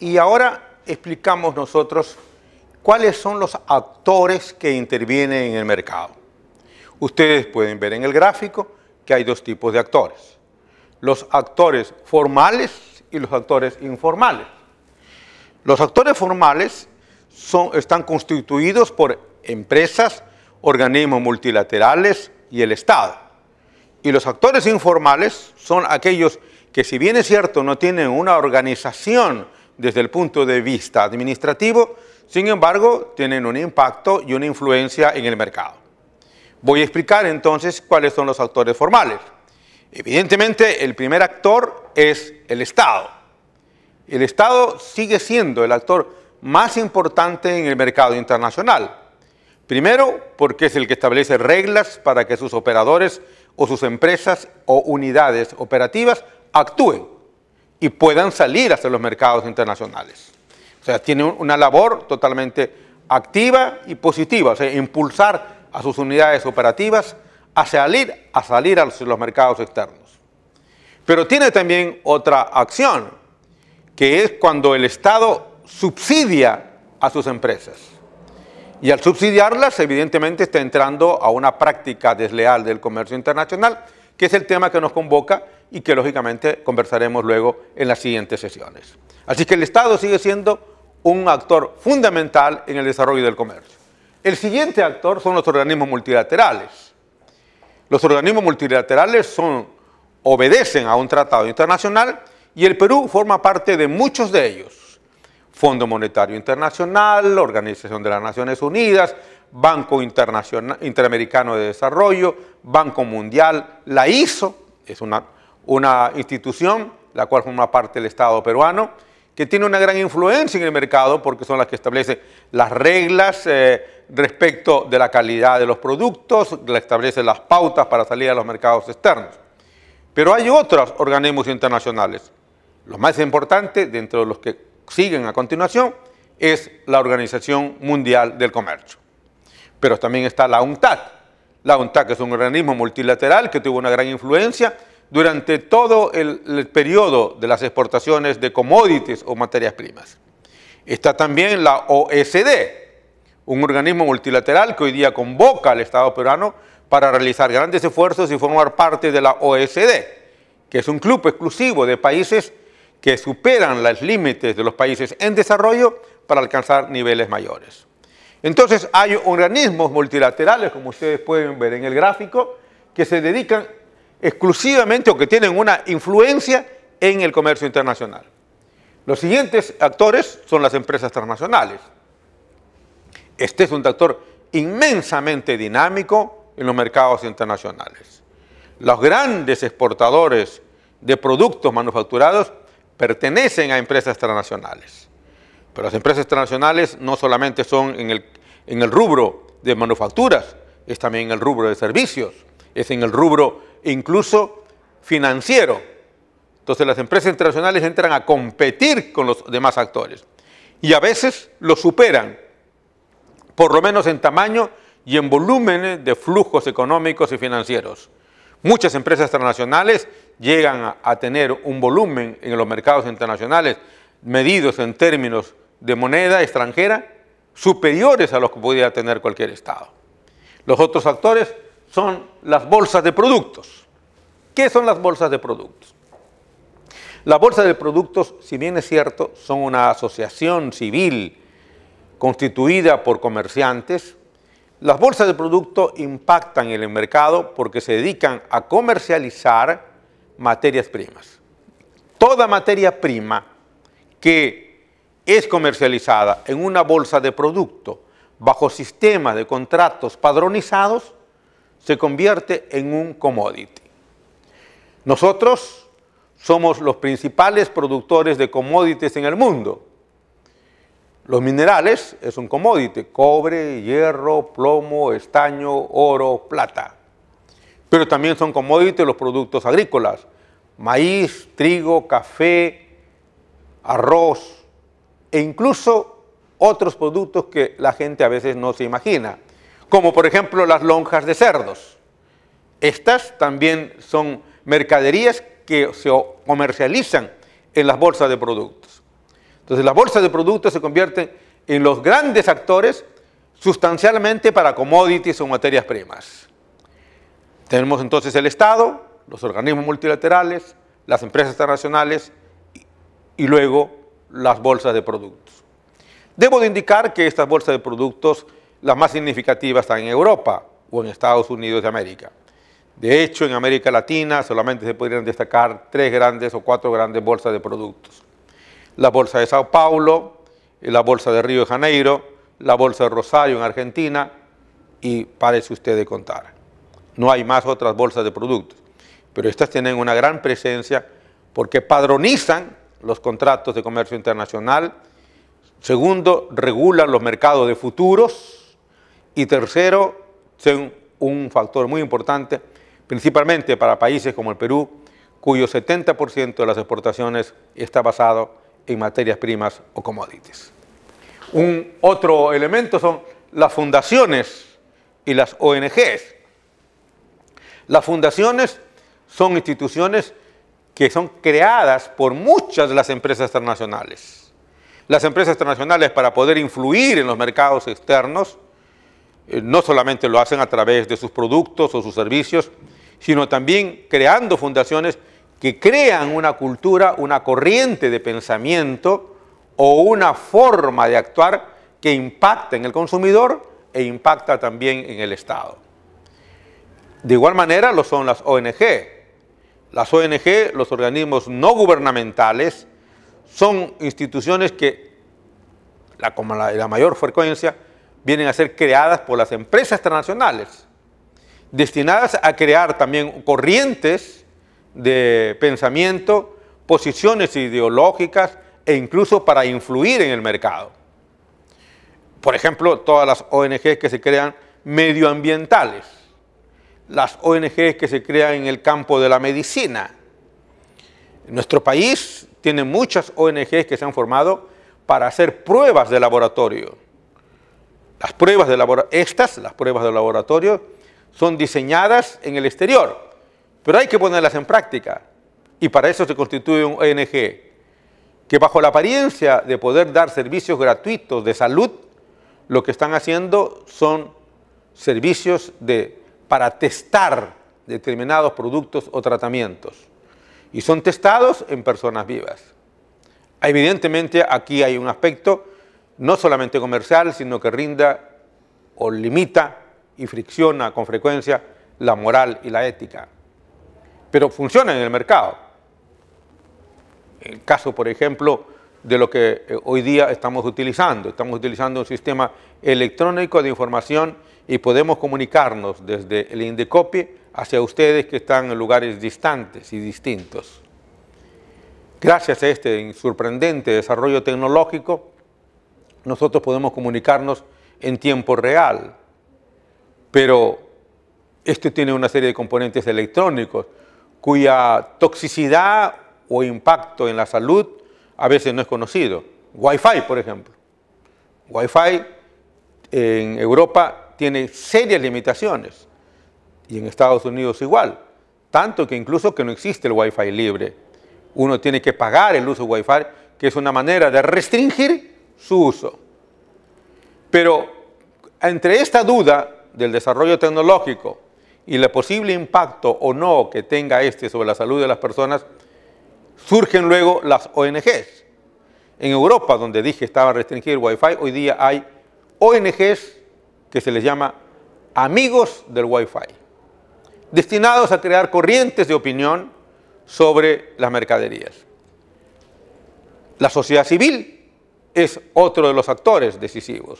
Y ahora explicamos nosotros cuáles son los actores que intervienen en el mercado. Ustedes pueden ver en el gráfico que hay dos tipos de actores. Los actores formales y los actores informales. Los actores formales están constituidos por empresas, organismos multilaterales y el Estado. Y los actores informales son aquellos que si bien es cierto no tienen una organización desde el punto de vista administrativo, sin embargo, tienen un impacto y una influencia en el mercado. Voy a explicar entonces cuáles son los actores formales. Evidentemente, el primer actor es el Estado. El Estado sigue siendo el actor más importante en el mercado internacional. Primero, porque es el que establece reglas para que sus operadores o sus empresas o unidades operativas actúen y puedan salir hacia los mercados internacionales. O sea, tiene una labor totalmente activa y positiva, o sea, impulsar a sus unidades operativas a salir, a salir a los, mercados externos. Pero tiene también otra acción, que es cuando el Estado subsidia a sus empresas. Y al subsidiarlas, evidentemente está entrando a una práctica desleal del comercio internacional, que es el tema que nos convoca y que lógicamente conversaremos luego en las siguientes sesiones. Así que el Estado sigue siendo un actor fundamental en el desarrollo del comercio. El siguiente actor son los organismos multilaterales. Los organismos multilaterales son, obedecen a un tratado internacional y el Perú forma parte de muchos de ellos. Fondo Monetario Internacional, Organización de las Naciones Unidas, Banco Interamericano de Desarrollo, Banco Mundial, la ISO, es una, una institución, la cual forma parte del Estado peruano, que tiene una gran influencia en el mercado porque son las que establecen las reglas eh, respecto de la calidad de los productos, establecen las pautas para salir a los mercados externos. Pero hay otros organismos internacionales. Lo más importante, dentro de los que siguen a continuación, es la Organización Mundial del Comercio. Pero también está la UNTAD. La UNTAC es un organismo multilateral que tuvo una gran influencia durante todo el, periodo de las exportaciones de commodities o materias primas. Está también la OSD, un organismo multilateral que hoy día convoca al Estado peruano para realizar grandes esfuerzos y formar parte de la OSD, que es un club exclusivo de países que superan los límites de los países en desarrollo para alcanzar niveles mayores. Entonces hay organismos multilaterales, como ustedes pueden ver en el gráfico, que se dedican exclusivamente o que tienen una influencia en el comercio internacional. Los siguientes actores son las empresas transnacionales. Este es un actor inmensamente dinámico en los mercados internacionales. Los grandes exportadores de productos manufacturados pertenecen a empresas transnacionales. Pero las empresas transnacionales no solamente son en el, rubro de manufacturas, es también en el rubro de servicios, es en el rubro incluso financiero. Entonces las empresas internacionales entran a competir con los demás actores y a veces los superan, por lo menos en tamaño y en volúmenes de flujos económicos y financieros. Muchas empresas transnacionales llegan a tener un volumen en los mercados internacionales medidos en términos de moneda extranjera superiores a los que pudiera tener cualquier Estado. Los otros actores son las bolsas de productos. ¿Qué son las bolsas de productos? Las bolsas de productos, si bien es cierto, son una asociación civil constituida por comerciantes. Las bolsas de productos impactan en el mercado porque se dedican a comercializar materias primas. Toda materia prima que es comercializada en una bolsa de producto bajo sistema de contratos padronizados, se convierte en un commodity. Nosotros somos los principales productores de commodities en el mundo. Los minerales es un commodity, cobre, hierro, plomo, estaño, oro, plata. Pero también son commodities los productos agrícolas, maíz, trigo, café, arroz e incluso otros productos que la gente a veces no se imagina, como por ejemplo las lonjas de cerdos. Estas también son mercaderías que se comercializan en las bolsas de productos. Entonces las bolsas de productos se convierten en los grandes actores sustancialmente para commodities o materias primas. Tenemos entonces el Estado, los organismos multilaterales, las empresas internacionales, y luego las bolsas de productos. Debo de indicar que estas bolsas de productos, las más significativas, están en Europa o en Estados Unidos de América. De hecho, en América Latina solamente se podrían destacar tres grandes o cuatro grandes bolsas de productos. La bolsa de Sao Paulo, la bolsa de Río de Janeiro, la bolsa de Rosario en Argentina y parece usted de contar. No hay más otras bolsas de productos, pero estas tienen una gran presencia porque padronizan los contratos de comercio internacional. Segundo, regulan los mercados de futuros. Y tercero, son un factor muy importante, principalmente para países como el Perú, cuyo 70% de las exportaciones está basado en materias primas o commodities. Un otro elemento son las fundaciones y las ONGs. Las fundaciones son instituciones que son creadas por muchas de las empresas internacionales. Las empresas internacionales para poder influir en los mercados externos, eh, no solamente lo hacen a través de sus productos o sus servicios, sino también creando fundaciones que crean una cultura, una corriente de pensamiento o una forma de actuar que impacta en el consumidor e impacta también en el Estado. De igual manera lo son las ONG, las ONG, los organismos no gubernamentales, son instituciones que, la, como la, la mayor frecuencia, vienen a ser creadas por las empresas transnacionales, destinadas a crear también corrientes de pensamiento, posiciones ideológicas e incluso para influir en el mercado. Por ejemplo, todas las ONG que se crean medioambientales las ONGs que se crean en el campo de la medicina. Nuestro país tiene muchas ONGs que se han formado para hacer pruebas de laboratorio. Las pruebas de laboratorio, estas, las pruebas de laboratorio, son diseñadas en el exterior, pero hay que ponerlas en práctica. Y para eso se constituye un ONG, que bajo la apariencia de poder dar servicios gratuitos de salud, lo que están haciendo son servicios de para testar determinados productos o tratamientos. Y son testados en personas vivas. Evidentemente aquí hay un aspecto no solamente comercial, sino que rinda o limita y fricciona con frecuencia la moral y la ética. Pero funciona en el mercado. El caso, por ejemplo, de lo que eh, hoy día estamos utilizando. Estamos utilizando un sistema electrónico de información y podemos comunicarnos desde el Indecopi hacia ustedes que están en lugares distantes y distintos. Gracias a este sorprendente desarrollo tecnológico, nosotros podemos comunicarnos en tiempo real, pero esto tiene una serie de componentes electrónicos cuya toxicidad o impacto en la salud a veces no es conocido. Wi-Fi, por ejemplo. Wi-Fi en Europa tiene serias limitaciones y en Estados Unidos igual, tanto que incluso que no existe el Wi-Fi libre. Uno tiene que pagar el uso de Wi-Fi, que es una manera de restringir su uso. Pero entre esta duda del desarrollo tecnológico y el posible impacto o no que tenga este sobre la salud de las personas, surgen luego las ONGs. En Europa, donde dije estaba restringido el Wi-Fi, hoy día hay ONGs que se les llama amigos del Wi-Fi, destinados a crear corrientes de opinión sobre las mercaderías. La sociedad civil es otro de los actores decisivos.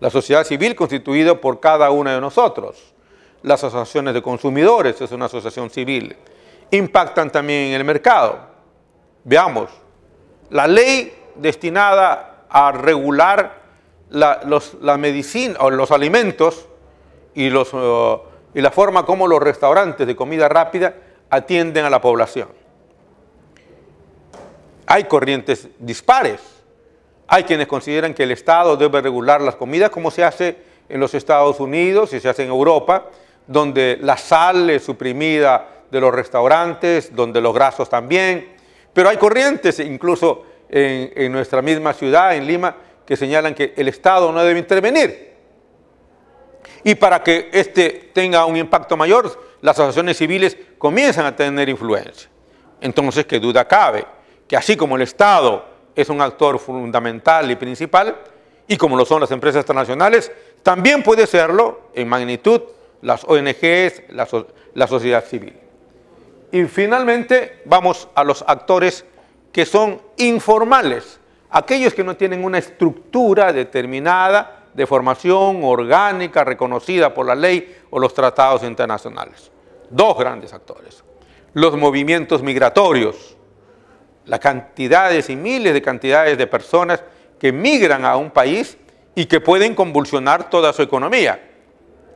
La sociedad civil constituida por cada uno de nosotros. Las asociaciones de consumidores es una asociación civil. Impactan también en el mercado. Veamos, la ley destinada a regular la, los, medicina o los alimentos eh, y la forma como los restaurantes de comida rápida atienden a la población. Hay corrientes dispares. Hay quienes consideran que el Estado debe regular las comidas como se hace en los Estados Unidos y se hace en Europa, donde la sal es suprimida de los restaurantes, donde los grasos también, pero hay corrientes, incluso en, nuestra misma ciudad, en Lima, que señalan que el Estado no debe intervenir. Y para que este tenga un impacto mayor, las asociaciones civiles comienzan a tener influencia. Entonces, qué duda cabe que así como el Estado es un actor fundamental y principal, y como lo son las empresas transnacionales, también puede serlo en magnitud las ONGs, la sociedad civil. Y finalmente vamos a los actores que son informales, aquellos que no tienen una estructura determinada de formación orgánica reconocida por la ley o los tratados internacionales. Dos grandes actores. Los movimientos migratorios, las cantidades y miles de cantidades de personas que migran a un país y que pueden convulsionar toda su economía.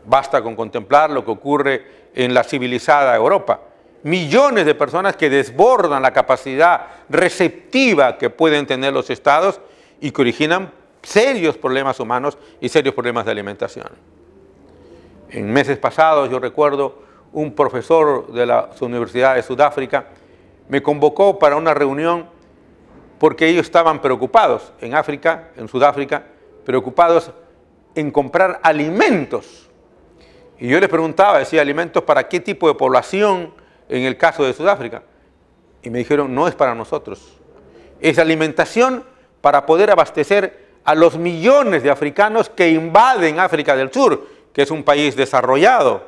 Basta con contemplar lo que ocurre en la civilizada Europa millones de personas que desbordan la capacidad receptiva que pueden tener los estados y que originan serios problemas humanos y serios problemas de alimentación. En meses pasados yo recuerdo un profesor de la Universidad de Sudáfrica me convocó para una reunión porque ellos estaban preocupados en África, en Sudáfrica, preocupados en comprar alimentos. Y yo les preguntaba, decía, alimentos para qué tipo de población, en el caso de Sudáfrica. Y me dijeron, no es para nosotros. Es alimentación para poder abastecer a los millones de africanos que invaden África del Sur, que es un país desarrollado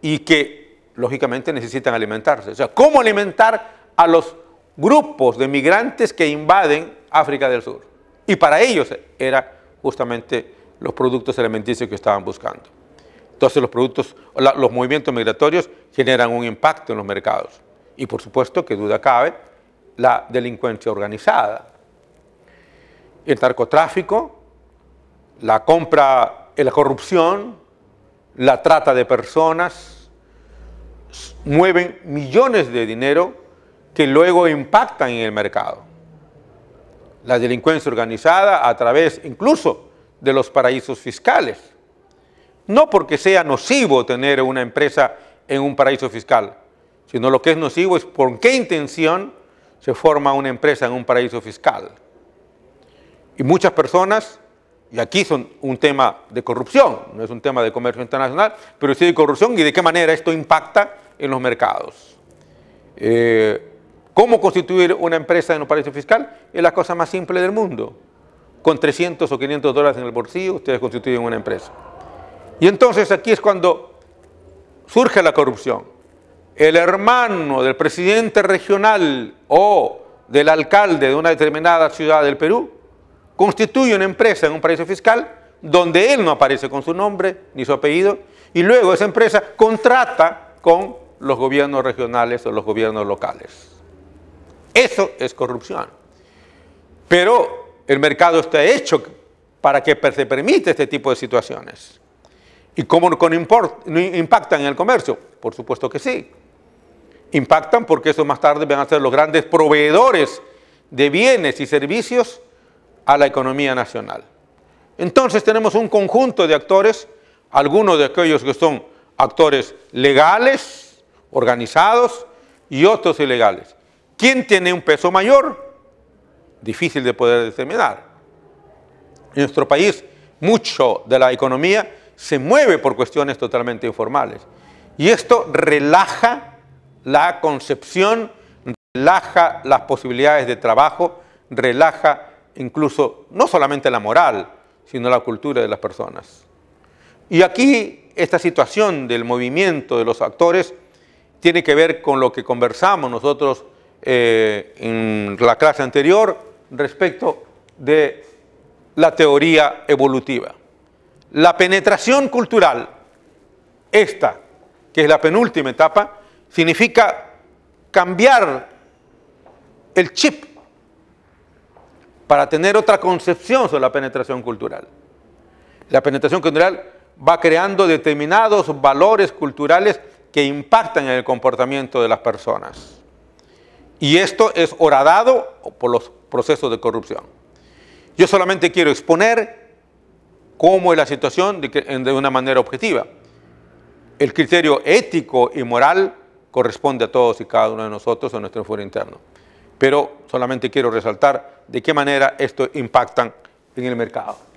y que lógicamente necesitan alimentarse. O sea, ¿cómo alimentar a los grupos de migrantes que invaden África del Sur? Y para ellos era justamente los productos alimenticios que estaban buscando. Entonces los productos, los movimientos migratorios generan un impacto en los mercados. Y por supuesto, que duda cabe, la delincuencia organizada. El narcotráfico, la compra, eh, la corrupción, la trata de personas, mueven millones de dinero que luego impactan en el mercado. La delincuencia organizada a través incluso de los paraísos fiscales no porque sea nocivo tener una empresa en un paraíso fiscal, sino lo que es nocivo es por qué intención se forma una empresa en un paraíso fiscal. Y muchas personas, y aquí son un tema de corrupción, no es un tema de comercio internacional, pero sí de corrupción y de qué manera esto impacta en los mercados. Eh, ¿Cómo constituir una empresa en un paraíso fiscal? Es la cosa más simple del mundo. Con 300 o 500 dólares en el bolsillo, ustedes constituyen una empresa. Y entonces aquí es cuando surge la corrupción. El hermano del presidente regional o del alcalde de una determinada ciudad del Perú constituye una empresa en un paraíso fiscal donde él no aparece con su nombre ni su apellido y luego esa empresa contrata con los gobiernos regionales o los gobiernos locales. Eso es corrupción. Pero el mercado está hecho para que se permita este tipo de situaciones. ¿Y cómo impactan en el comercio? Por supuesto que sí. Impactan porque eso más tarde van a ser los grandes proveedores de bienes y servicios a la economía nacional. Entonces tenemos un conjunto de actores, algunos de aquellos que son actores legales, organizados, y otros ilegales. ¿Quién tiene un peso mayor? Difícil de poder determinar. En nuestro país, mucho de la economía se mueve por cuestiones totalmente informales. Y esto relaja la concepción, relaja las posibilidades de trabajo, relaja incluso no solamente la moral, sino la cultura de las personas. Y aquí esta situación del movimiento de los actores tiene que ver con lo que conversamos nosotros eh, en la clase anterior respecto de la teoría evolutiva la penetración cultural, esta, que es la penúltima etapa, significa cambiar el chip para tener otra concepción sobre la penetración cultural. La penetración cultural va creando determinados valores culturales que impactan en el comportamiento de las personas. Y esto es horadado por los procesos de corrupción. Yo solamente quiero exponer cómo es la situación de, una manera objetiva. El criterio ético y moral corresponde a todos y cada uno de nosotros en nuestro fuero interno. Pero solamente quiero resaltar de qué manera esto impacta en el mercado.